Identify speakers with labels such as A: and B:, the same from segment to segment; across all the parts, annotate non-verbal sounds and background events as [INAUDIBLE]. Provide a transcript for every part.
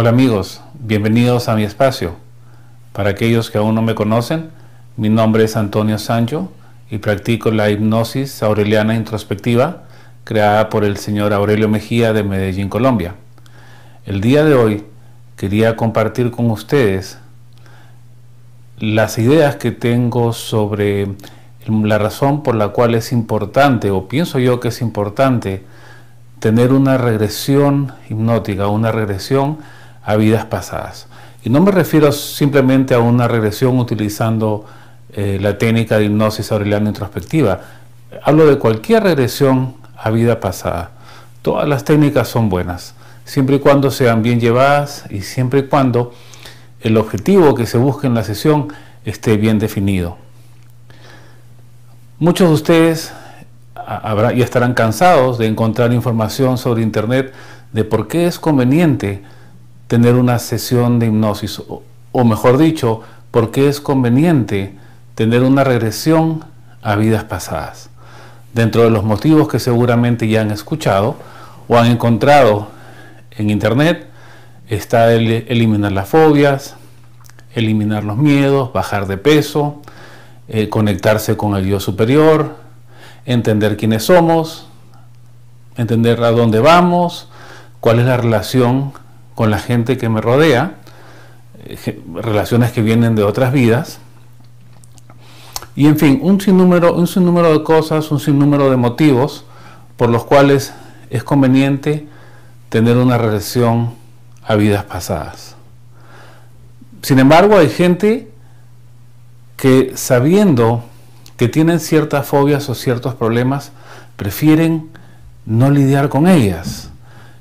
A: Hola amigos, bienvenidos a mi espacio. Para aquellos que aún no me conocen, mi nombre es Antonio Sancho y practico la hipnosis aureliana introspectiva creada por el señor Aurelio Mejía de Medellín, Colombia. El día de hoy quería compartir con ustedes las ideas que tengo sobre la razón por la cual es importante, o pienso yo que es importante, tener una regresión hipnótica, una regresión a vidas pasadas. Y no me refiero simplemente a una regresión utilizando eh, la técnica de hipnosis aureliana introspectiva. Hablo de cualquier regresión a vida pasada. Todas las técnicas son buenas, siempre y cuando sean bien llevadas y siempre y cuando el objetivo que se busque en la sesión esté bien definido. Muchos de ustedes ah, habrá, ya estarán cansados de encontrar información sobre Internet de por qué es conveniente tener una sesión de hipnosis? O, mejor dicho, porque es conveniente tener una regresión a vidas pasadas? Dentro de los motivos que seguramente ya han escuchado o han encontrado en internet, está el eliminar las fobias, eliminar los miedos, bajar de peso, eh, conectarse con el Dios superior, entender quiénes somos, entender a dónde vamos, cuál es la relación con la gente que me rodea, eh, relaciones que vienen de otras vidas. Y en fin, un sinnúmero, un de cosas, un sinnúmero de motivos por los cuales es conveniente tener una relación a vidas pasadas. Sin embargo, hay gente que sabiendo que tienen ciertas fobias o ciertos problemas, prefieren no lidiar con ellas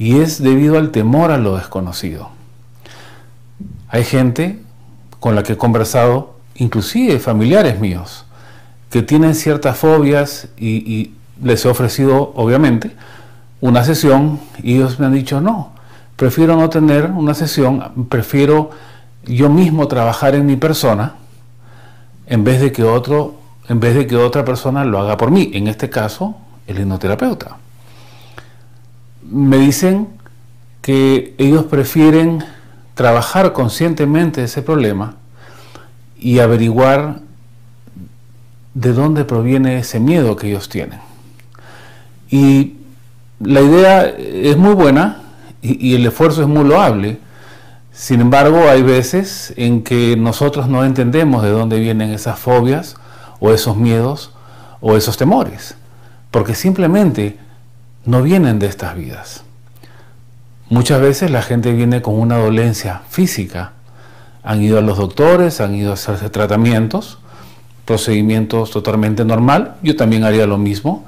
A: y es debido al temor a lo desconocido. Hay gente con la que he conversado, inclusive familiares míos, que tienen ciertas fobias y, les he ofrecido, obviamente, una sesión y ellos me han dicho, no, prefiero no tener una sesión, prefiero yo mismo trabajar en mi persona en vez de que otro en vez de que otra persona lo haga por mí, en este caso, el hipnoterapeuta me dicen que ellos prefieren trabajar conscientemente ese problema y averiguar de dónde proviene ese miedo que ellos tienen. Y la idea es muy buena y, y el esfuerzo es muy loable. Sin embargo, hay veces en que nosotros no entendemos de dónde vienen esas fobias o esos miedos o esos temores, porque simplemente no vienen de estas vidas. Muchas veces la gente viene con una dolencia física. Han ido a los doctores, han ido a hacerse tratamientos, procedimientos totalmente normal. Yo también haría lo mismo.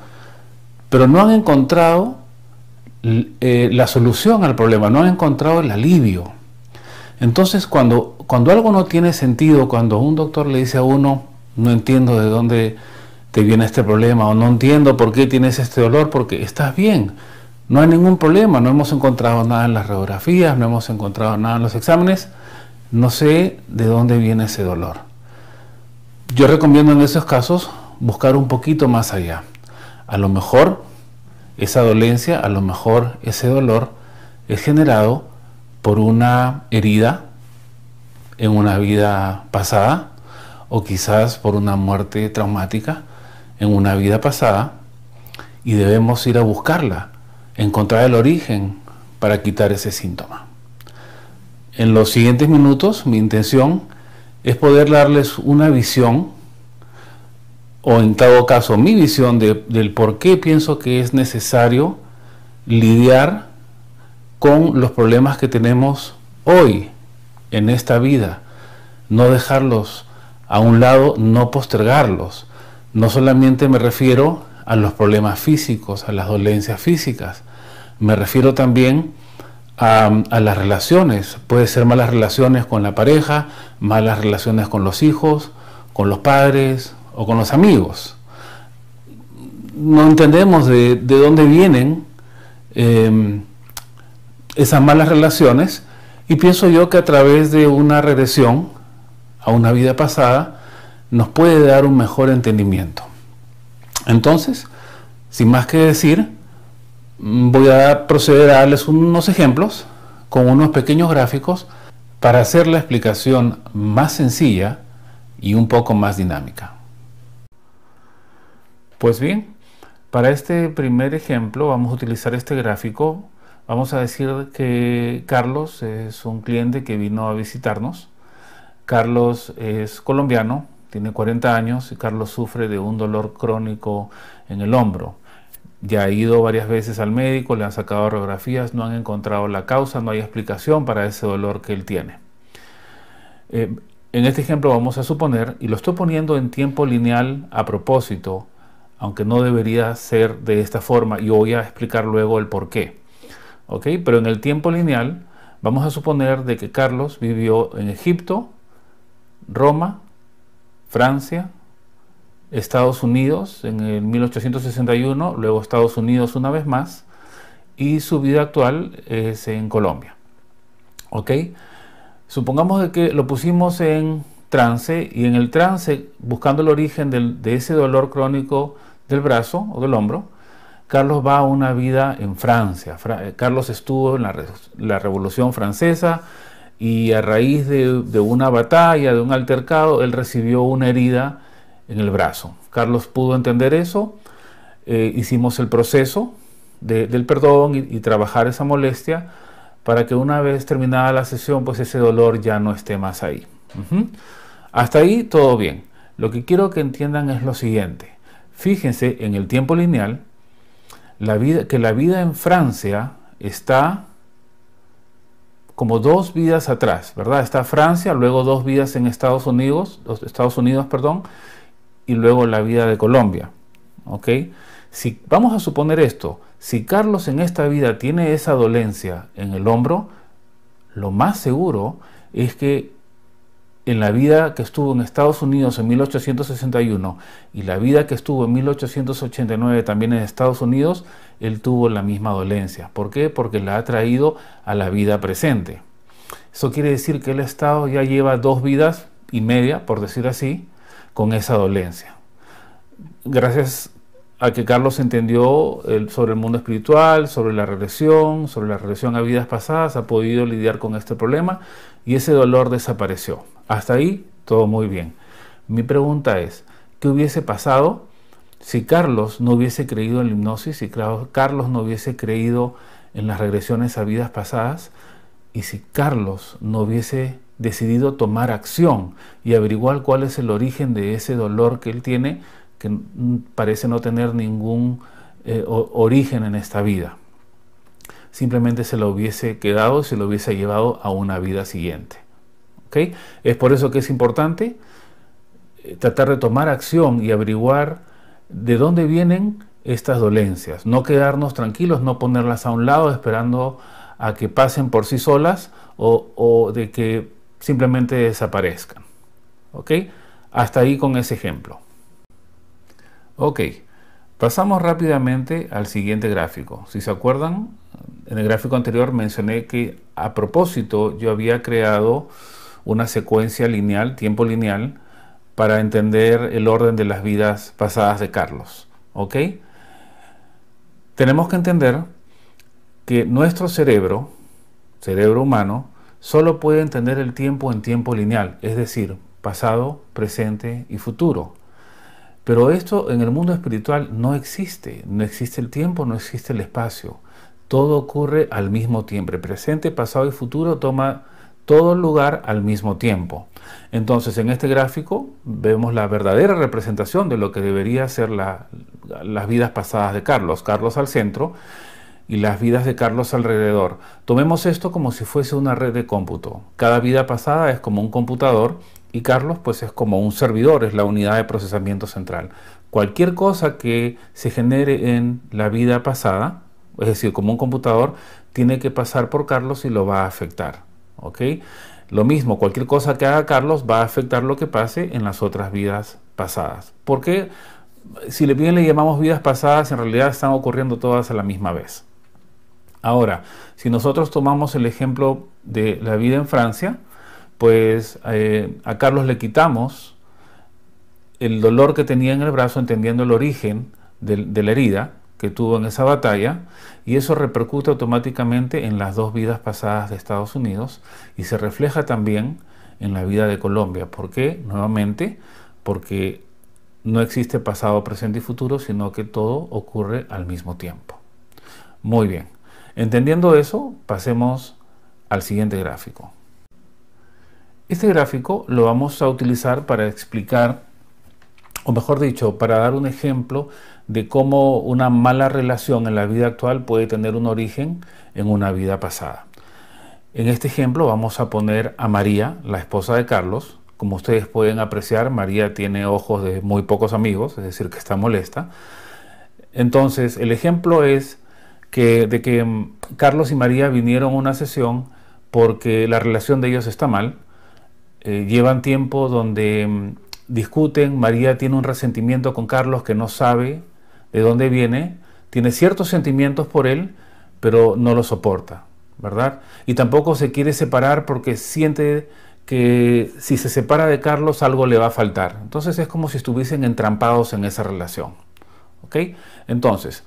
A: Pero no han encontrado eh, la solución al problema, no han encontrado el alivio. Entonces, cuando, cuando algo no tiene sentido, cuando un doctor le dice a uno, no entiendo de dónde te viene este problema o no entiendo por qué tienes este dolor, porque estás bien, no hay ningún problema, no hemos encontrado nada en las radiografías, no hemos encontrado nada en los exámenes, no sé de dónde viene ese dolor. Yo recomiendo en esos casos buscar un poquito más allá. A lo mejor esa dolencia, a lo mejor ese dolor es generado por una herida en una vida pasada o quizás por una muerte traumática en una vida pasada y debemos ir a buscarla, encontrar el origen para quitar ese síntoma. En los siguientes minutos mi intención es poder darles una visión o en todo caso mi visión del por qué pienso que es necesario lidiar con los problemas que tenemos hoy en esta vida, no dejarlos a un lado, no postergarlos, no solamente me refiero a los problemas físicos, a las dolencias físicas, me refiero también a, las relaciones. Puede ser malas relaciones con la pareja, malas relaciones con los hijos, con los padres o con los amigos. No entendemos de, dónde vienen em, esas malas relaciones y pienso yo que a través de una regresión a una vida pasada, nos puede dar un mejor entendimiento. Entonces, sin más que decir, voy a proceder a darles unos ejemplos con unos pequeños gráficos para hacer la explicación más sencilla y un poco más dinámica. Pues bien, para este primer ejemplo vamos a utilizar este gráfico. Vamos a decir que Carlos es un cliente que vino a visitarnos. Carlos es colombiano, tiene 40 años y Carlos sufre de un dolor crónico en el hombro. Ya ha ido varias veces al médico, le han sacado radiografías, no han encontrado la causa, no hay explicación para ese dolor que él tiene. Eh, en este ejemplo vamos a suponer, y lo estoy poniendo en tiempo lineal a propósito, aunque no debería ser de esta forma, y voy a explicar luego el por qué. Pero en el tiempo lineal vamos a suponer de que Carlos vivió en Egipto, Roma, Francia, Estados Unidos en el 1861, luego Estados Unidos una vez más, y su vida actual es en Colombia. ¿Ok? Supongamos de que lo pusimos en trance y en el trance, buscando el origen de ese dolor crónico del brazo o del hombro, Carlos va a una vida en Francia. Eh, Carlos estuvo en la Revolución Francesa, y a raíz de, una batalla, de un altercado, él recibió una herida en el brazo. Carlos pudo entender eso, eh, hicimos el proceso del perdón y, trabajar esa molestia para que una vez terminada la sesión, pues ese dolor ya no esté más ahí. Hasta ahí todo bien. Lo que quiero que entiendan es lo siguiente. Fíjense en el tiempo lineal que la vida en Francia está como dos vidas atrás, ¿verdad? Está Francia, luego dos vidas en Estados Unidos, los Estados Unidos, perdón, y luego la vida de Colombia, ¿ok? Si vamos a suponer esto, si Carlos en esta vida tiene esa dolencia en el hombro, lo más seguro es que en la vida que estuvo en Estados Unidos en 1861 y la vida que estuvo en 1889 también en Estados Unidos, él tuvo la misma dolencia. ¿Por qué? Porque la ha traído a la vida presente. Eso quiere decir que el Estado ya lleva dos vidas y media, por decir así, con esa dolencia. Gracias a que Carlos entendió sobre el mundo espiritual, sobre la regresión, sobre la regresión a vidas pasadas, ha podido lidiar con este problema y ese dolor desapareció. Hasta ahí todo muy bien. Mi pregunta es, ¿qué hubiese pasado si Carlos no hubiese creído en la hipnosis, si Carlos no hubiese creído en las regresiones a vidas pasadas y si Carlos no hubiese decidido tomar acción y averiguar cuál es el origen de ese dolor que él tiene? que parece no tener ningún eh, origen en esta vida. Simplemente se lo hubiese quedado, se lo hubiese llevado a una vida siguiente. Es por eso que es importante eh, tratar de tomar acción y averiguar de dónde vienen estas dolencias. No quedarnos tranquilos, no ponerlas a un lado esperando a que pasen por sí solas o, o de que simplemente desaparezcan. Hasta ahí con ese ejemplo. Ok, pasamos rápidamente al siguiente gráfico. Si se acuerdan, en el gráfico anterior mencioné que a propósito yo había creado una secuencia lineal, tiempo lineal, para entender el orden de las vidas pasadas de Carlos. ¿Ok? Tenemos que entender que nuestro cerebro, cerebro humano, solo puede entender el tiempo en tiempo lineal, es decir, pasado, presente y futuro. Pero esto en el mundo espiritual no existe, no existe el tiempo, no existe el espacio. Todo ocurre al mismo tiempo. presente, pasado y futuro toma todo lugar al mismo tiempo. Entonces, en este gráfico vemos la verdadera representación de lo que debería ser las vidas pasadas de Carlos. Carlos al centro, y las vidas de Carlos alrededor. Tomemos esto como si fuese una red de cómputo. Cada vida pasada es como un computador y Carlos pues es como un servidor, es la unidad de procesamiento central. Cualquier cosa que se genere en la vida pasada, es decir, como un computador, tiene que pasar por Carlos y lo va a afectar. ¿ok? Lo mismo, cualquier cosa que haga Carlos va a afectar lo que pase en las otras vidas pasadas. porque si Si bien le llamamos vidas pasadas, en realidad están ocurriendo todas a la misma vez. Ahora, si nosotros tomamos el ejemplo de la vida en Francia, pues eh, a Carlos le quitamos el dolor que tenía en el brazo, entendiendo el origen de la herida que tuvo en esa batalla, y eso repercute automáticamente en las dos vidas pasadas de Estados Unidos y se refleja también en la vida de Colombia. ¿Por qué? Nuevamente, porque no existe pasado, presente y futuro, sino que todo ocurre al mismo tiempo. Muy bien. Entendiendo eso, pasemos al siguiente gráfico. Este gráfico lo vamos a utilizar para explicar, o mejor dicho, para dar un ejemplo de cómo una mala relación en la vida actual puede tener un origen en una vida pasada. En este ejemplo vamos a poner a María, la esposa de Carlos. Como ustedes pueden apreciar, María tiene ojos de muy pocos amigos, es decir, que está molesta. Entonces, el ejemplo es que, de que mm, Carlos y María vinieron a una sesión porque la relación de ellos está mal. Eh, llevan tiempo donde mm, discuten, María tiene un resentimiento con Carlos que no sabe de dónde viene, tiene ciertos sentimientos por él, pero no lo soporta, ¿verdad? Y tampoco se quiere separar porque siente que si se separa de Carlos algo le va a faltar. Entonces es como si estuviesen entrampados en esa relación. ¿Ok? Entonces,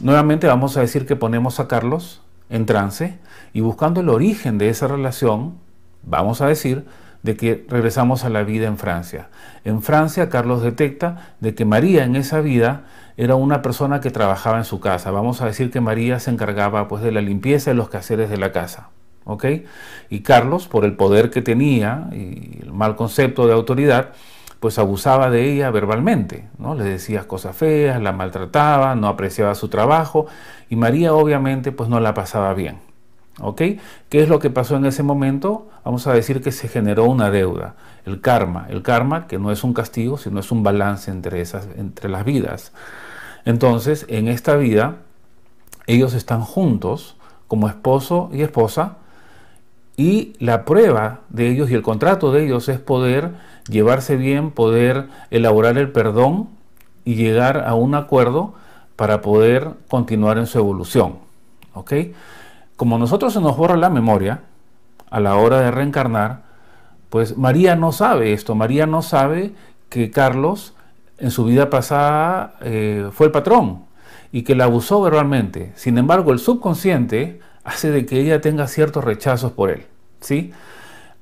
A: Nuevamente vamos a decir que ponemos a Carlos en trance y buscando el origen de esa relación, vamos a decir de que regresamos a la vida en Francia. En Francia, Carlos detecta de que María en esa vida era una persona que trabajaba en su casa. Vamos a decir que María se encargaba pues de la limpieza y los quehaceres de la casa. Y Carlos, por el poder que tenía y el mal concepto de autoridad, pues abusaba de ella verbalmente, ¿no? Le decía cosas feas, la maltrataba, no apreciaba su trabajo y María obviamente pues no la pasaba bien. ¿Ok? ¿Qué es lo que pasó en ese momento? Vamos a decir que se generó una deuda, el karma, el karma que no es un castigo, sino es un balance entre, esas, entre las vidas. Entonces, en esta vida, ellos están juntos como esposo y esposa, y la prueba de ellos y el contrato de ellos es poder llevarse bien, poder elaborar el perdón y llegar a un acuerdo para poder continuar en su evolución. ¿Ok? Como a nosotros se nos borra la memoria a la hora de reencarnar, pues María no sabe esto. María no sabe que Carlos en su vida pasada eh, fue el patrón y que la abusó verbalmente. Sin embargo, el subconsciente hace de que ella tenga ciertos rechazos por él.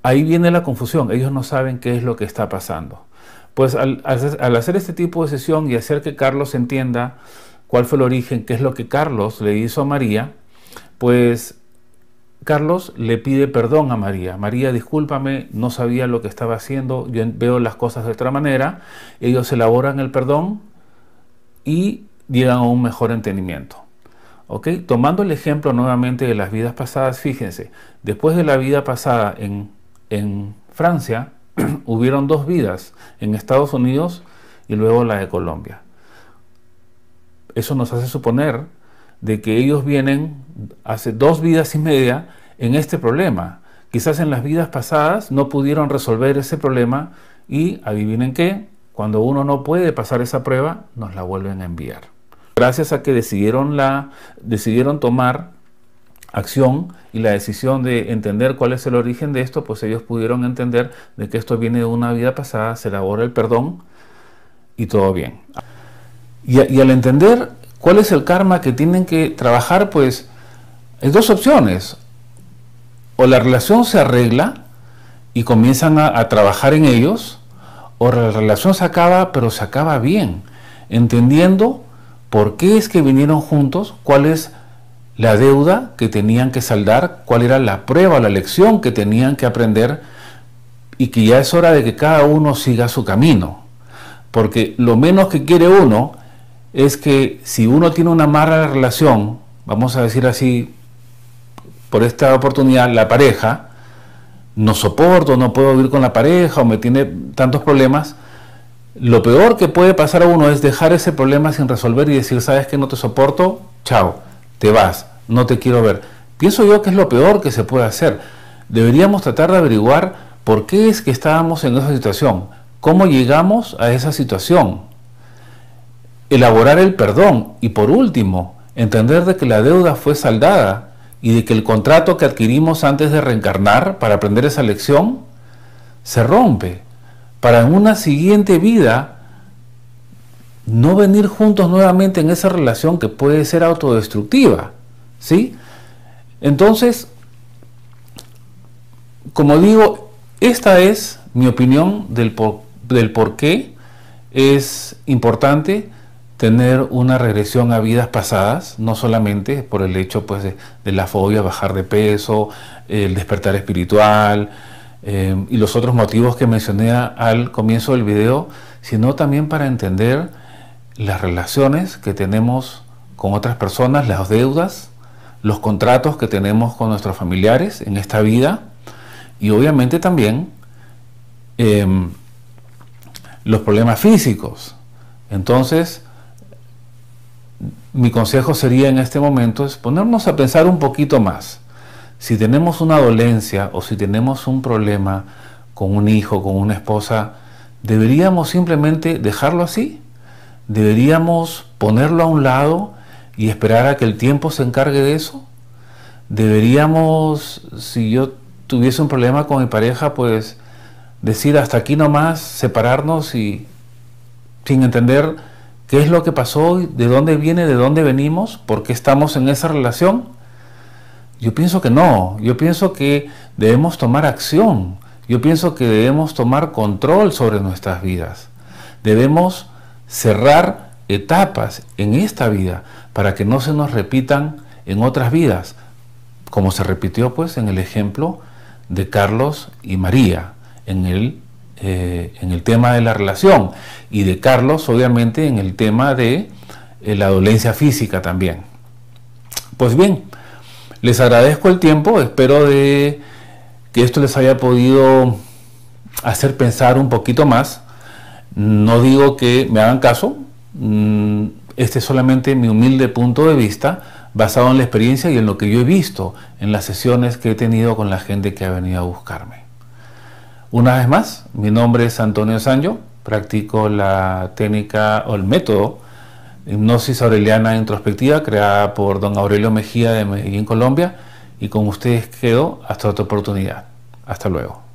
A: Ahí viene la confusión, ellos no saben qué es lo que está pasando. Pues al, al hacer este tipo de sesión y hacer que Carlos entienda cuál fue el origen, qué es lo que Carlos le hizo a María, pues Carlos le pide perdón a María. María, discúlpame, no sabía lo que estaba haciendo, yo veo las cosas de otra manera. Ellos elaboran el perdón y llegan a un mejor entendimiento. Tomando el ejemplo nuevamente de las vidas pasadas, fíjense, después de la vida pasada en, en Francia, [CLEARS THROAT] hubieron dos vidas en Estados Unidos y luego la de Colombia. Eso nos hace suponer de que ellos vienen hace dos vidas y media en este problema. Quizás en las vidas pasadas no pudieron resolver ese problema y adivinen qué, cuando uno no puede pasar esa prueba, nos la vuelven a enviar gracias a que decidieron, la, decidieron tomar acción y la decisión de entender cuál es el origen de esto, pues ellos pudieron entender de que esto viene de una vida pasada, se elabora el perdón y todo bien. Y, al entender cuál es el karma que tienen que trabajar, pues hay dos opciones. O la relación se arregla y comienzan a, a trabajar en ellos, o la relación se acaba, pero se acaba bien, entendiendo por qué es que vinieron juntos, cuál es la deuda que tenían que saldar, cuál era la prueba, la lección que tenían que aprender y que ya es hora de que cada uno siga su camino. Porque lo menos que quiere uno es que si uno tiene una mala relación, vamos a decir así, por esta oportunidad, la pareja, no soporto, no puedo vivir con la pareja o me tiene tantos problemas, lo peor que puede pasar a uno es dejar ese problema sin resolver y decir, sabes que no te soporto, chao, te vas, no te quiero ver. Pienso yo que es lo peor que se puede hacer. Deberíamos tratar de averiguar por qué es que estábamos en esa situación, cómo llegamos a esa situación, elaborar el perdón y por último, entender de que la deuda fue saldada y de que el contrato que adquirimos antes de reencarnar para aprender esa lección se rompe para en una siguiente vida no venir juntos nuevamente en esa relación que puede ser autodestructiva. ¿Sí? Entonces, como digo, esta es mi opinión del por, qué es importante tener una regresión a vidas pasadas, no solamente por el hecho pues, de la fobia, bajar de peso, el despertar espiritual, eh, y los otros motivos que mencioné al comienzo del video, sino también para entender las relaciones que tenemos con otras personas, las deudas, los contratos que tenemos con nuestros familiares en esta vida y obviamente también em, los problemas físicos. Entonces, mi consejo sería en este momento es ponernos a pensar un poquito más si tenemos una dolencia o si tenemos un problema con un hijo, con una esposa, deberíamos simplemente dejarlo así. Deberíamos ponerlo a un lado y esperar a que el tiempo se encargue de eso. Deberíamos, si yo tuviese un problema con mi pareja, pues decir hasta aquí nomás, separarnos y sin entender qué es lo que pasó, de dónde viene, de dónde venimos, por qué estamos en esa relación yo pienso que no, yo pienso que debemos tomar acción, yo pienso que debemos tomar control sobre nuestras vidas, debemos cerrar etapas en esta vida para que no se nos repitan en otras vidas, como se repitió pues en el ejemplo de Carlos y María, en el, eh, en el tema de la relación, y de Carlos obviamente en el tema de eh, la dolencia física también. Pues bien, les agradezco el tiempo, espero que esto les haya podido hacer pensar un poquito más. No digo que me hagan caso, mm, este es solamente mi humilde punto de vista basado en la experiencia y en lo que yo he visto en las sesiones que he tenido con la gente que ha venido a buscarme. Una vez más, mi nombre es Antonio Sancho, practico la técnica o el método Hipnosis Aureliana Introspectiva, creada por don Aurelio Mejía de Medellín, Colombia. Y con ustedes quedo hasta otra oportunidad. Hasta luego.